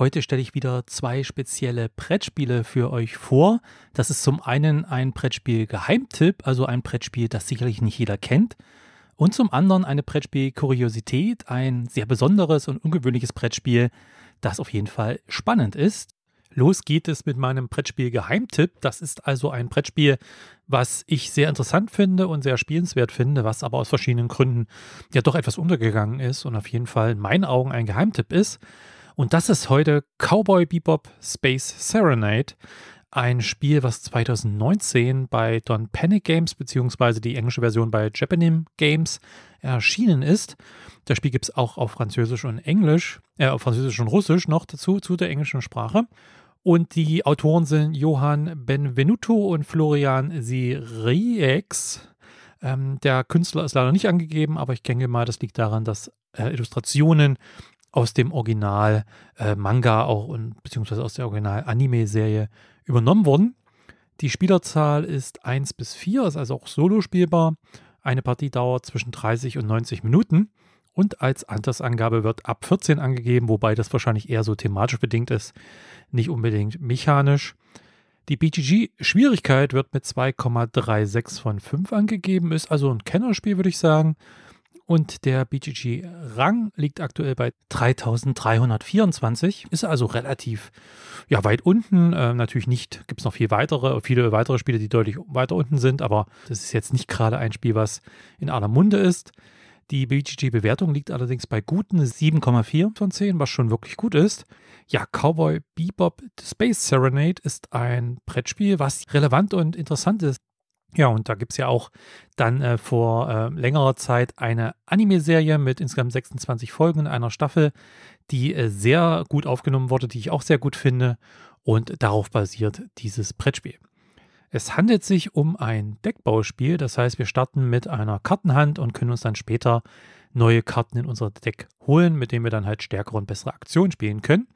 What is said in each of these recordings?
Heute stelle ich wieder zwei spezielle Brettspiele für euch vor. Das ist zum einen ein Brettspiel Geheimtipp, also ein Brettspiel, das sicherlich nicht jeder kennt. Und zum anderen eine Brettspiel-Kuriosität, ein sehr besonderes und ungewöhnliches Brettspiel, das auf jeden Fall spannend ist. Los geht es mit meinem Brettspiel Geheimtipp. Das ist also ein Brettspiel, was ich sehr interessant finde und sehr spielenswert finde, was aber aus verschiedenen Gründen ja doch etwas untergegangen ist und auf jeden Fall in meinen Augen ein Geheimtipp ist. Und das ist heute Cowboy Bebop Space Serenade, ein Spiel, was 2019 bei Don Panic Games beziehungsweise die englische Version bei Japanim Games erschienen ist. Das Spiel gibt es auch auf Französisch und Englisch, äh, auf Französisch und Russisch noch dazu, zu der englischen Sprache. Und die Autoren sind Johann Benvenuto und Florian Siriex. Ähm, der Künstler ist leider nicht angegeben, aber ich denke mal, das liegt daran, dass äh, Illustrationen aus dem Original äh, Manga auch und beziehungsweise aus der Original Anime-Serie übernommen worden. Die Spielerzahl ist 1 bis 4, ist also auch solo spielbar. Eine Partie dauert zwischen 30 und 90 Minuten und als Altersangabe wird ab 14 angegeben, wobei das wahrscheinlich eher so thematisch bedingt ist, nicht unbedingt mechanisch. Die BGG-Schwierigkeit wird mit 2,36 von 5 angegeben, ist also ein Kennerspiel, würde ich sagen und der BGG-Rang liegt aktuell bei 3324, ist also relativ ja, weit unten. Ähm, natürlich nicht, gibt es noch viel weitere, viele weitere Spiele, die deutlich weiter unten sind, aber das ist jetzt nicht gerade ein Spiel, was in aller Munde ist. Die BGG-Bewertung liegt allerdings bei guten 7,4 von 10, was schon wirklich gut ist. Ja, Cowboy Bebop Space Serenade ist ein Brettspiel, was relevant und interessant ist ja, und da gibt es ja auch dann äh, vor äh, längerer Zeit eine Anime-Serie mit insgesamt 26 Folgen in einer Staffel, die äh, sehr gut aufgenommen wurde, die ich auch sehr gut finde. Und darauf basiert dieses Brettspiel. Es handelt sich um ein Deckbauspiel, das heißt, wir starten mit einer Kartenhand und können uns dann später neue Karten in unser Deck holen, mit denen wir dann halt stärkere und bessere Aktionen spielen können.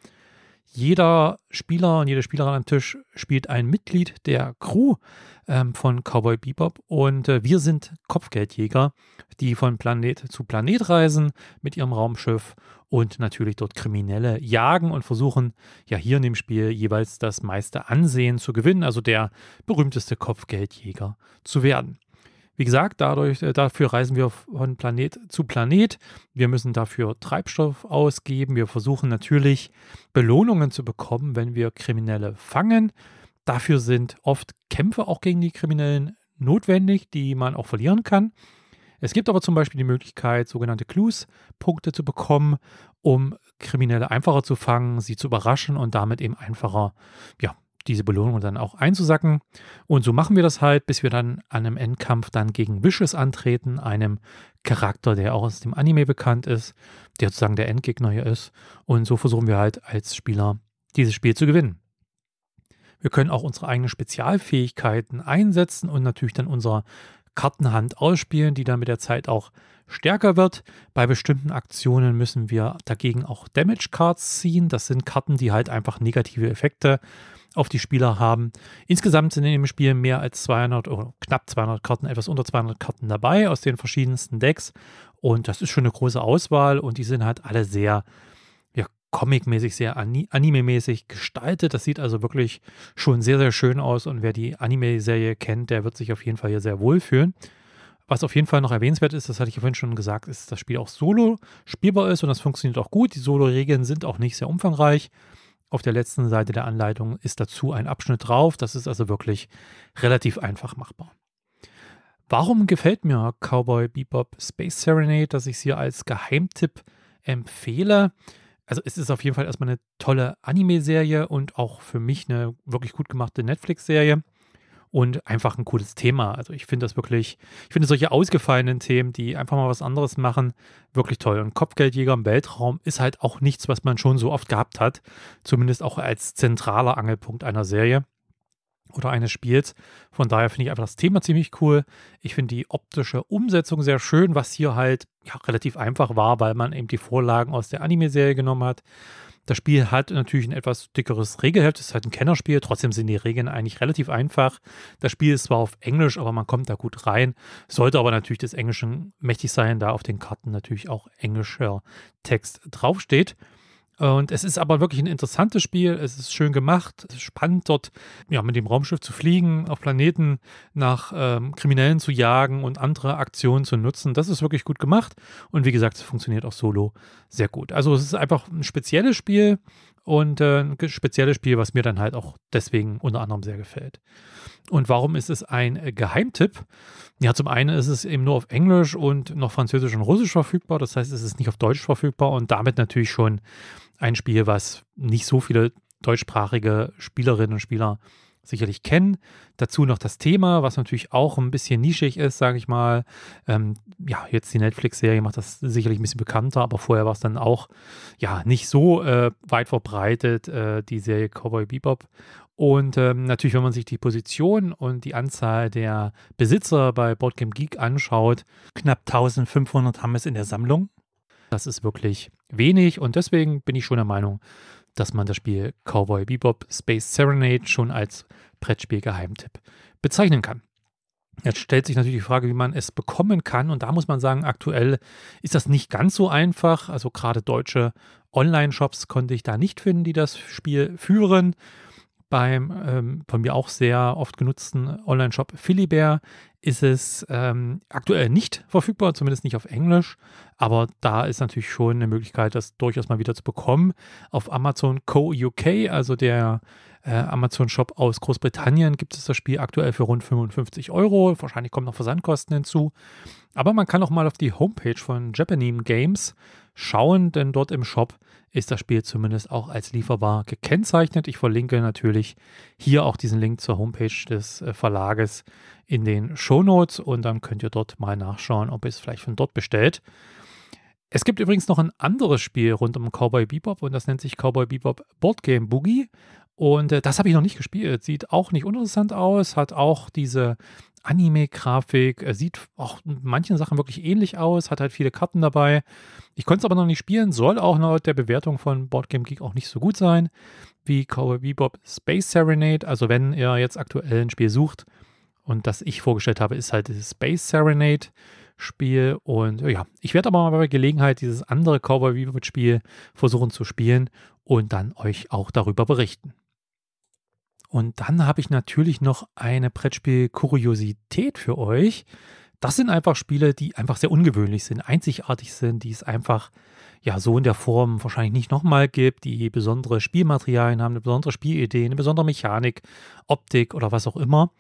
Jeder Spieler und jede Spielerin am Tisch spielt ein Mitglied der Crew ähm, von Cowboy Bebop und äh, wir sind Kopfgeldjäger, die von Planet zu Planet reisen mit ihrem Raumschiff und natürlich dort Kriminelle jagen und versuchen ja hier in dem Spiel jeweils das meiste Ansehen zu gewinnen, also der berühmteste Kopfgeldjäger zu werden. Wie gesagt, dadurch, äh, dafür reisen wir von Planet zu Planet. Wir müssen dafür Treibstoff ausgeben. Wir versuchen natürlich Belohnungen zu bekommen, wenn wir Kriminelle fangen. Dafür sind oft Kämpfe auch gegen die Kriminellen notwendig, die man auch verlieren kann. Es gibt aber zum Beispiel die Möglichkeit, sogenannte Clues-Punkte zu bekommen, um Kriminelle einfacher zu fangen, sie zu überraschen und damit eben einfacher ja, diese Belohnung dann auch einzusacken. Und so machen wir das halt, bis wir dann an einem Endkampf dann gegen Vicious antreten, einem Charakter, der auch aus dem Anime bekannt ist, der sozusagen der Endgegner hier ist. Und so versuchen wir halt als Spieler dieses Spiel zu gewinnen. Wir können auch unsere eigenen Spezialfähigkeiten einsetzen und natürlich dann unsere Kartenhand ausspielen, die dann mit der Zeit auch stärker wird. Bei bestimmten Aktionen müssen wir dagegen auch Damage Cards ziehen. Das sind Karten, die halt einfach negative Effekte auf die Spieler haben. Insgesamt sind in dem Spiel mehr als 200 oder knapp 200 Karten, etwas unter 200 Karten dabei aus den verschiedensten Decks. Und das ist schon eine große Auswahl und die sind halt alle sehr ja, comic-mäßig, sehr anime-mäßig gestaltet. Das sieht also wirklich schon sehr, sehr schön aus. Und wer die Anime-Serie kennt, der wird sich auf jeden Fall hier sehr wohlfühlen. Was auf jeden Fall noch erwähnenswert ist, das hatte ich vorhin schon gesagt, ist, dass das Spiel auch solo spielbar ist und das funktioniert auch gut. Die Solo-Regeln sind auch nicht sehr umfangreich. Auf der letzten Seite der Anleitung ist dazu ein Abschnitt drauf. Das ist also wirklich relativ einfach machbar. Warum gefällt mir Cowboy Bebop Space Serenade, dass ich es hier als Geheimtipp empfehle? Also es ist auf jeden Fall erstmal eine tolle Anime-Serie und auch für mich eine wirklich gut gemachte Netflix-Serie und einfach ein cooles Thema. Also ich finde das wirklich, ich finde solche ausgefallenen Themen, die einfach mal was anderes machen, wirklich toll. Und Kopfgeldjäger im Weltraum ist halt auch nichts, was man schon so oft gehabt hat, zumindest auch als zentraler Angelpunkt einer Serie oder eines Spiels. Von daher finde ich einfach das Thema ziemlich cool. Ich finde die optische Umsetzung sehr schön, was hier halt ja, relativ einfach war, weil man eben die Vorlagen aus der Anime-Serie genommen hat. Das Spiel hat natürlich ein etwas dickeres Regelheft, es ist halt ein Kennerspiel, trotzdem sind die Regeln eigentlich relativ einfach. Das Spiel ist zwar auf Englisch, aber man kommt da gut rein, sollte aber natürlich des Englischen mächtig sein, da auf den Karten natürlich auch englischer Text draufsteht. Und es ist aber wirklich ein interessantes Spiel. Es ist schön gemacht. Es ist spannend, dort ja, mit dem Raumschiff zu fliegen, auf Planeten nach ähm, Kriminellen zu jagen und andere Aktionen zu nutzen. Das ist wirklich gut gemacht. Und wie gesagt, es funktioniert auch solo sehr gut. Also, es ist einfach ein spezielles Spiel, und äh, ein spezielles Spiel, was mir dann halt auch deswegen unter anderem sehr gefällt. Und warum ist es ein äh, Geheimtipp? Ja, zum einen ist es eben nur auf Englisch und noch Französisch und Russisch verfügbar. Das heißt, es ist nicht auf Deutsch verfügbar und damit natürlich schon ein Spiel, was nicht so viele deutschsprachige Spielerinnen und Spieler äh, sicherlich kennen. Dazu noch das Thema, was natürlich auch ein bisschen nischig ist, sage ich mal. Ähm, ja, jetzt die Netflix-Serie macht das sicherlich ein bisschen bekannter, aber vorher war es dann auch ja nicht so äh, weit verbreitet, äh, die Serie Cowboy Bebop. Und ähm, natürlich, wenn man sich die Position und die Anzahl der Besitzer bei Boardgame Geek anschaut, knapp 1500 haben es in der Sammlung. Das ist wirklich wenig und deswegen bin ich schon der Meinung, dass man das Spiel Cowboy Bebop Space Serenade schon als Brettspiel-Geheimtipp bezeichnen kann. Jetzt stellt sich natürlich die Frage, wie man es bekommen kann. Und da muss man sagen, aktuell ist das nicht ganz so einfach. Also gerade deutsche Online-Shops konnte ich da nicht finden, die das Spiel führen beim ähm, von mir auch sehr oft genutzten Online-Shop Philibert ist es ähm, aktuell nicht verfügbar, zumindest nicht auf Englisch. Aber da ist natürlich schon eine Möglichkeit, das durchaus mal wieder zu bekommen. Auf Amazon Co. UK, also der äh, Amazon-Shop aus Großbritannien, gibt es das Spiel aktuell für rund 55 Euro. Wahrscheinlich kommen noch Versandkosten hinzu. Aber man kann auch mal auf die Homepage von Japanese Games schauen, denn dort im Shop ist das Spiel zumindest auch als lieferbar gekennzeichnet. Ich verlinke natürlich hier auch diesen Link zur Homepage des äh, Verlages in den Show Notes und dann könnt ihr dort mal nachschauen, ob ihr es vielleicht von dort bestellt. Es gibt übrigens noch ein anderes Spiel rund um Cowboy Bebop und das nennt sich Cowboy Bebop Board Game Boogie. Und äh, das habe ich noch nicht gespielt. Sieht auch nicht uninteressant aus, hat auch diese Anime-Grafik, äh, sieht auch in manchen Sachen wirklich ähnlich aus, hat halt viele Karten dabei. Ich konnte es aber noch nicht spielen, soll auch laut der Bewertung von Boardgame Geek auch nicht so gut sein wie Cowboy Bebop Space Serenade. Also wenn ihr jetzt aktuell ein Spiel sucht und das ich vorgestellt habe, ist halt dieses Space Serenade. Spiel und ja, ich werde aber mal bei Gelegenheit dieses andere Cowboy Bebop Spiel versuchen zu spielen und dann euch auch darüber berichten. Und dann habe ich natürlich noch eine Brettspiel-Kuriosität für euch. Das sind einfach Spiele, die einfach sehr ungewöhnlich sind, einzigartig sind, die es einfach ja so in der Form wahrscheinlich nicht nochmal gibt, die besondere Spielmaterialien haben, eine besondere Spielidee, eine besondere Mechanik, Optik oder was auch immer.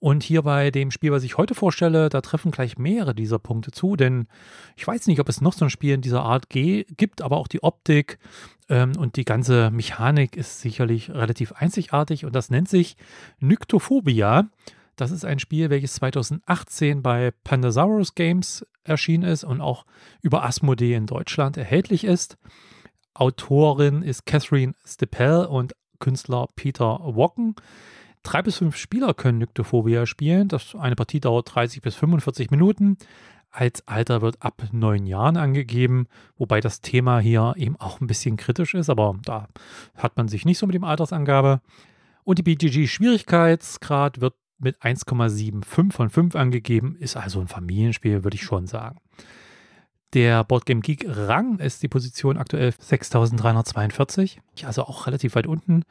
Und hier bei dem Spiel, was ich heute vorstelle, da treffen gleich mehrere dieser Punkte zu, denn ich weiß nicht, ob es noch so ein Spiel in dieser Art gibt, aber auch die Optik ähm, und die ganze Mechanik ist sicherlich relativ einzigartig und das nennt sich Nyktophobia. Das ist ein Spiel, welches 2018 bei Pandasaurus Games erschienen ist und auch über Asmodee in Deutschland erhältlich ist. Autorin ist Catherine Stepel und Künstler Peter Wocken. Drei bis fünf Spieler können Nyctophobia spielen. Das, eine Partie dauert 30 bis 45 Minuten. Als Alter wird ab neun Jahren angegeben, wobei das Thema hier eben auch ein bisschen kritisch ist, aber da hat man sich nicht so mit dem Altersangabe. Und die BGG-Schwierigkeitsgrad wird mit 1,75 von 5 angegeben, ist also ein Familienspiel, würde ich schon sagen. Der Boardgame Geek Rang ist die Position aktuell 6342, also auch relativ weit unten.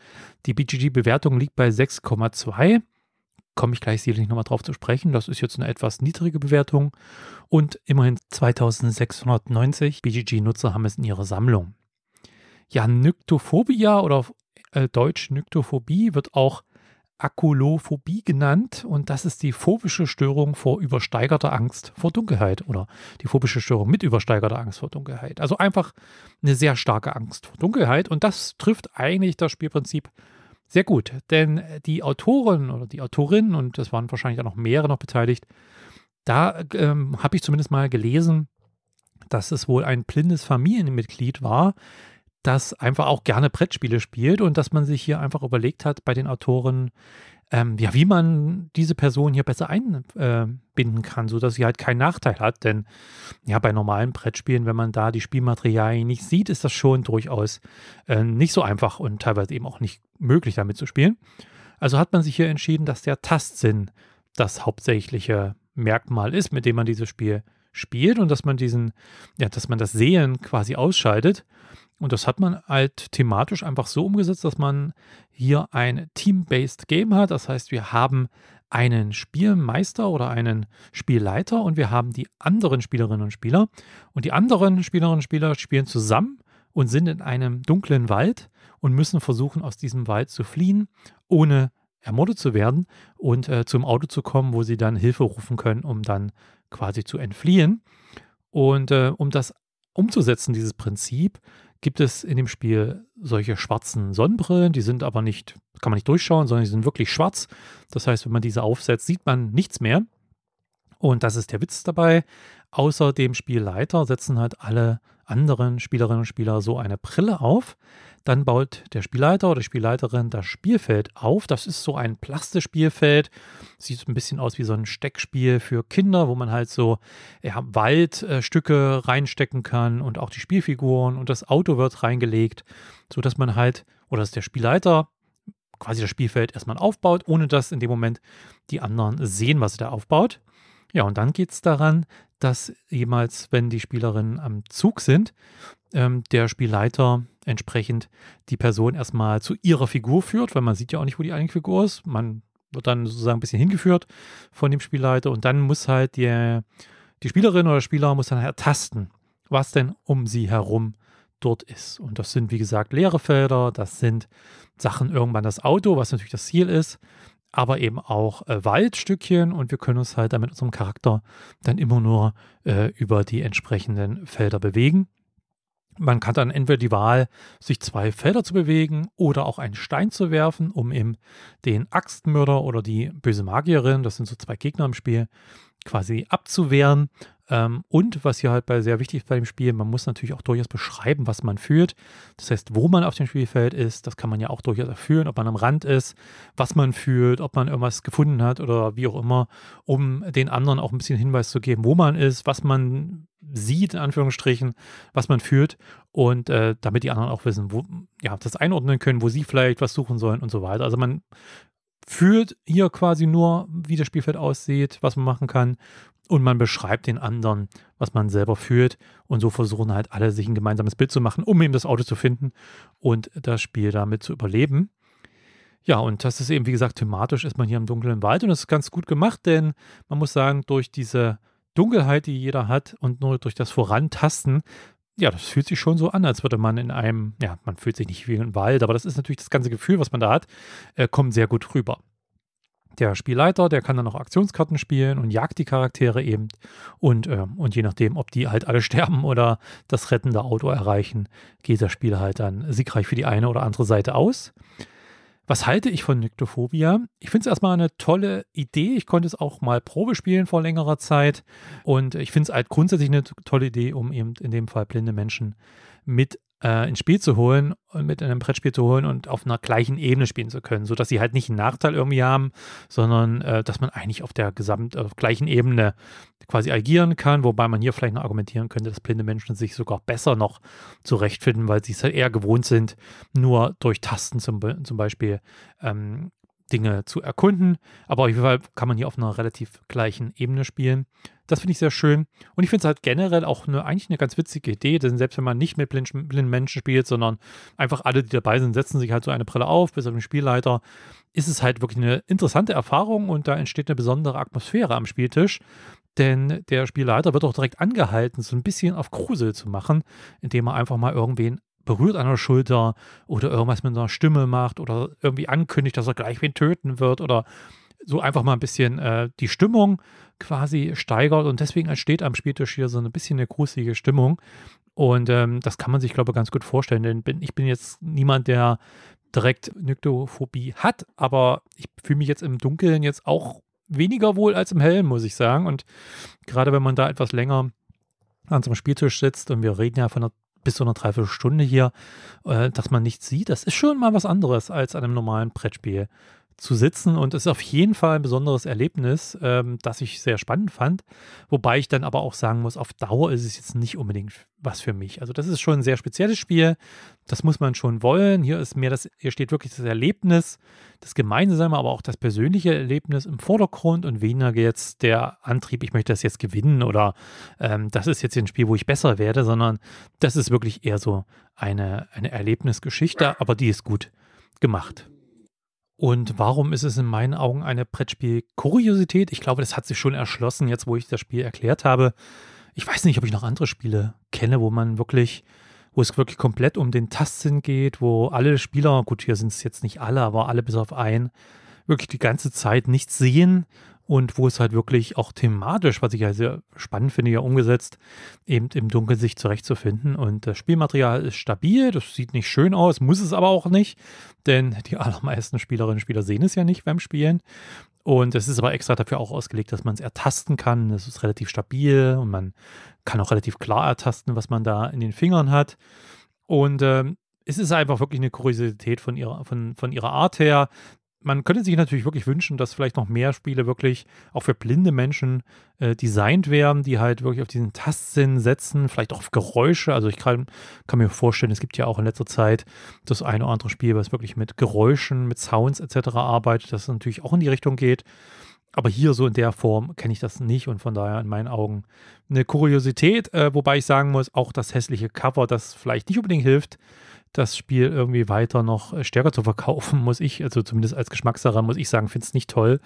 Die BGG-Bewertung liegt bei 6,2. Komme ich gleich sicherlich nochmal drauf zu sprechen. Das ist jetzt eine etwas niedrige Bewertung. Und immerhin 2690 BGG-Nutzer haben es in ihrer Sammlung. Ja, Nyktophobia oder auf äh, Deutsch Nyktophobie wird auch Akulophobie genannt und das ist die phobische Störung vor übersteigerter Angst vor Dunkelheit oder die phobische Störung mit übersteigerter Angst vor Dunkelheit. Also einfach eine sehr starke Angst vor Dunkelheit und das trifft eigentlich das Spielprinzip sehr gut, denn die Autoren oder die Autorinnen und es waren wahrscheinlich auch noch mehrere noch beteiligt, da ähm, habe ich zumindest mal gelesen, dass es wohl ein blindes Familienmitglied war, das einfach auch gerne Brettspiele spielt und dass man sich hier einfach überlegt hat bei den Autoren, ähm, ja, wie man diese Person hier besser einbinden äh, kann, sodass sie halt keinen Nachteil hat. Denn ja, bei normalen Brettspielen, wenn man da die Spielmaterialien nicht sieht, ist das schon durchaus äh, nicht so einfach und teilweise eben auch nicht möglich, damit zu spielen. Also hat man sich hier entschieden, dass der Tastsinn das hauptsächliche Merkmal ist, mit dem man dieses Spiel spielt und dass man diesen, ja, dass man das Sehen quasi ausschaltet und das hat man halt thematisch einfach so umgesetzt, dass man hier ein Team-Based Game hat. Das heißt, wir haben einen Spielmeister oder einen Spielleiter und wir haben die anderen Spielerinnen und Spieler. Und die anderen Spielerinnen und Spieler spielen zusammen und sind in einem dunklen Wald und müssen versuchen, aus diesem Wald zu fliehen, ohne ermordet zu werden und äh, zum Auto zu kommen, wo sie dann Hilfe rufen können, um dann quasi zu entfliehen. Und äh, um das umzusetzen, dieses Prinzip, gibt es in dem Spiel solche schwarzen Sonnenbrillen, die sind aber nicht, kann man nicht durchschauen, sondern die sind wirklich schwarz. Das heißt, wenn man diese aufsetzt, sieht man nichts mehr. Und das ist der Witz dabei. Außer dem Spielleiter setzen halt alle anderen Spielerinnen und Spieler so eine Brille auf. Dann baut der Spielleiter oder die Spielleiterin das Spielfeld auf. Das ist so ein Plastispielfeld. Sieht ein bisschen aus wie so ein Steckspiel für Kinder, wo man halt so ja, Waldstücke reinstecken kann und auch die Spielfiguren und das Auto wird reingelegt, sodass man halt, oder dass der Spielleiter quasi das Spielfeld erstmal aufbaut, ohne dass in dem Moment die anderen sehen, was er da aufbaut. Ja, und dann geht es daran, dass jemals, wenn die Spielerinnen am Zug sind, ähm, der Spielleiter entsprechend die Person erstmal zu ihrer Figur führt, weil man sieht ja auch nicht, wo die eigene Figur ist. Man wird dann sozusagen ein bisschen hingeführt von dem Spielleiter und dann muss halt die, die Spielerin oder Spieler muss dann ertasten, halt was denn um sie herum dort ist. Und das sind, wie gesagt, leere Felder, das sind Sachen irgendwann das Auto, was natürlich das Ziel ist, aber eben auch äh, Waldstückchen und wir können uns halt damit unserem Charakter dann immer nur äh, über die entsprechenden Felder bewegen. Man kann dann entweder die Wahl, sich zwei Felder zu bewegen oder auch einen Stein zu werfen, um eben den Axtmörder oder die böse Magierin, das sind so zwei Gegner im Spiel, quasi abzuwehren. Ähm, und was hier halt bei sehr wichtig ist bei dem Spiel, man muss natürlich auch durchaus beschreiben, was man führt. Das heißt, wo man auf dem Spielfeld ist, das kann man ja auch durchaus erfüllen, ob man am Rand ist, was man führt, ob man irgendwas gefunden hat oder wie auch immer, um den anderen auch ein bisschen Hinweis zu geben, wo man ist, was man sieht, in Anführungsstrichen, was man führt und äh, damit die anderen auch wissen, wo, ja, das einordnen können, wo sie vielleicht was suchen sollen und so weiter. Also man führt hier quasi nur, wie das Spielfeld aussieht, was man machen kann. Und man beschreibt den anderen, was man selber fühlt. Und so versuchen halt alle, sich ein gemeinsames Bild zu machen, um eben das Auto zu finden und das Spiel damit zu überleben. Ja, und das ist eben, wie gesagt, thematisch ist man hier im dunklen Wald und das ist ganz gut gemacht, denn man muss sagen, durch diese Dunkelheit, die jeder hat und nur durch das Vorantasten ja, das fühlt sich schon so an, als würde man in einem, ja, man fühlt sich nicht wie im Wald, aber das ist natürlich das ganze Gefühl, was man da hat, äh, kommt sehr gut rüber. Der Spielleiter, der kann dann auch Aktionskarten spielen und jagt die Charaktere eben. Und, äh, und je nachdem, ob die halt alle sterben oder das rettende Auto erreichen, geht das Spiel halt dann siegreich für die eine oder andere Seite aus. Was halte ich von Nyktophobia? Ich finde es erstmal eine tolle Idee. Ich konnte es auch mal Probe spielen vor längerer Zeit. Und ich finde es halt grundsätzlich eine tolle Idee, um eben in dem Fall blinde Menschen mit äh, ins Spiel zu holen und mit einem Brettspiel zu holen und auf einer gleichen Ebene spielen zu können, sodass sie halt nicht einen Nachteil irgendwie haben, sondern äh, dass man eigentlich auf der gesamt auf gleichen Ebene quasi agieren kann, wobei man hier vielleicht noch argumentieren könnte, dass blinde Menschen sich sogar besser noch zurechtfinden, weil sie es halt eher gewohnt sind, nur durch Tasten zum, zum Beispiel ähm, Dinge zu erkunden. Aber auf jeden Fall kann man hier auf einer relativ gleichen Ebene spielen. Das finde ich sehr schön. Und ich finde es halt generell auch eine, eigentlich eine ganz witzige Idee, denn selbst wenn man nicht mit blinden, blinden Menschen spielt, sondern einfach alle, die dabei sind, setzen sich halt so eine Brille auf, bis auf den Spielleiter, ist es halt wirklich eine interessante Erfahrung und da entsteht eine besondere Atmosphäre am Spieltisch. Denn der Spielleiter wird auch direkt angehalten, so ein bisschen auf Krusel zu machen, indem er einfach mal irgendwen berührt an der Schulter oder irgendwas mit einer Stimme macht oder irgendwie ankündigt, dass er gleich wen töten wird oder so einfach mal ein bisschen äh, die Stimmung quasi steigert und deswegen entsteht am Spieltisch hier so ein bisschen eine gruselige Stimmung. Und ähm, das kann man sich, glaube ich, ganz gut vorstellen, denn bin, ich bin jetzt niemand, der direkt Nyktophobie hat, aber ich fühle mich jetzt im Dunkeln jetzt auch weniger wohl als im Hellen, muss ich sagen. Und gerade wenn man da etwas länger an so einem Spieltisch sitzt und wir reden ja von einer bis zu einer Dreiviertelstunde hier, äh, dass man nichts sieht. Das ist schon mal was anderes als an einem normalen Brettspiel zu sitzen und ist auf jeden Fall ein besonderes Erlebnis, ähm, das ich sehr spannend fand. Wobei ich dann aber auch sagen muss, auf Dauer ist es jetzt nicht unbedingt was für mich. Also das ist schon ein sehr spezielles Spiel. Das muss man schon wollen. Hier ist mir das, hier steht wirklich das Erlebnis, das gemeinsame, aber auch das persönliche Erlebnis im Vordergrund und weniger jetzt der Antrieb, ich möchte das jetzt gewinnen oder ähm, das ist jetzt ein Spiel, wo ich besser werde, sondern das ist wirklich eher so eine, eine Erlebnisgeschichte, aber die ist gut gemacht. Und warum ist es in meinen Augen eine Brettspiel-Kuriosität? Ich glaube, das hat sich schon erschlossen, jetzt wo ich das Spiel erklärt habe. Ich weiß nicht, ob ich noch andere Spiele kenne, wo man wirklich, wo es wirklich komplett um den Tastsinn geht, wo alle Spieler, gut, hier sind es jetzt nicht alle, aber alle bis auf einen, wirklich die ganze Zeit nichts sehen und wo es halt wirklich auch thematisch, was ich ja sehr spannend finde, ja umgesetzt, eben im Dunkeln sich zurechtzufinden. Und das Spielmaterial ist stabil, das sieht nicht schön aus, muss es aber auch nicht, denn die allermeisten Spielerinnen und Spieler sehen es ja nicht beim Spielen. Und es ist aber extra dafür auch ausgelegt, dass man es ertasten kann. Es ist relativ stabil und man kann auch relativ klar ertasten, was man da in den Fingern hat. Und ähm, es ist einfach wirklich eine Kuriosität von ihrer, von, von ihrer Art her man könnte sich natürlich wirklich wünschen, dass vielleicht noch mehr Spiele wirklich auch für blinde Menschen äh, designt werden, die halt wirklich auf diesen Tastsinn setzen, vielleicht auch auf Geräusche. Also ich kann, kann, mir vorstellen, es gibt ja auch in letzter Zeit das eine oder andere Spiel, was wirklich mit Geräuschen, mit Sounds etc. arbeitet, das natürlich auch in die Richtung geht. Aber hier so in der Form kenne ich das nicht und von daher in meinen Augen eine Kuriosität, äh, wobei ich sagen muss, auch das hässliche Cover, das vielleicht nicht unbedingt hilft, das Spiel irgendwie weiter noch äh, stärker zu verkaufen, muss ich, also zumindest als Geschmackssache, muss ich sagen, finde es nicht toll.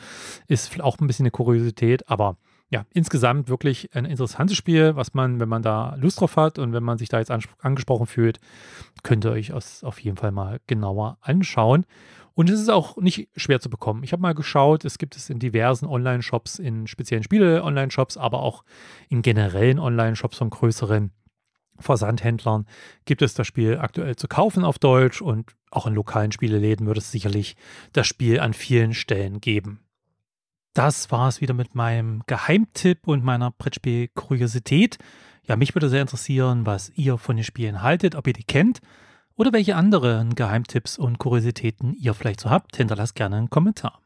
Ist auch ein bisschen eine Kuriosität, aber ja, insgesamt wirklich ein interessantes Spiel, was man, wenn man da Lust drauf hat und wenn man sich da jetzt angesprochen fühlt, könnt ihr euch das auf jeden Fall mal genauer anschauen. Und es ist auch nicht schwer zu bekommen. Ich habe mal geschaut, es gibt es in diversen Online-Shops, in speziellen Spiele-Online-Shops, aber auch in generellen Online-Shops von größeren Versandhändlern gibt es das Spiel aktuell zu kaufen auf Deutsch und auch in lokalen Spieleläden wird es sicherlich das Spiel an vielen Stellen geben. Das war es wieder mit meinem Geheimtipp und meiner Brettspiel-Kuriosität. Ja, mich würde sehr interessieren, was ihr von den Spielen haltet, ob ihr die kennt oder welche anderen Geheimtipps und Kuriositäten ihr vielleicht so habt. Hinterlasst gerne einen Kommentar.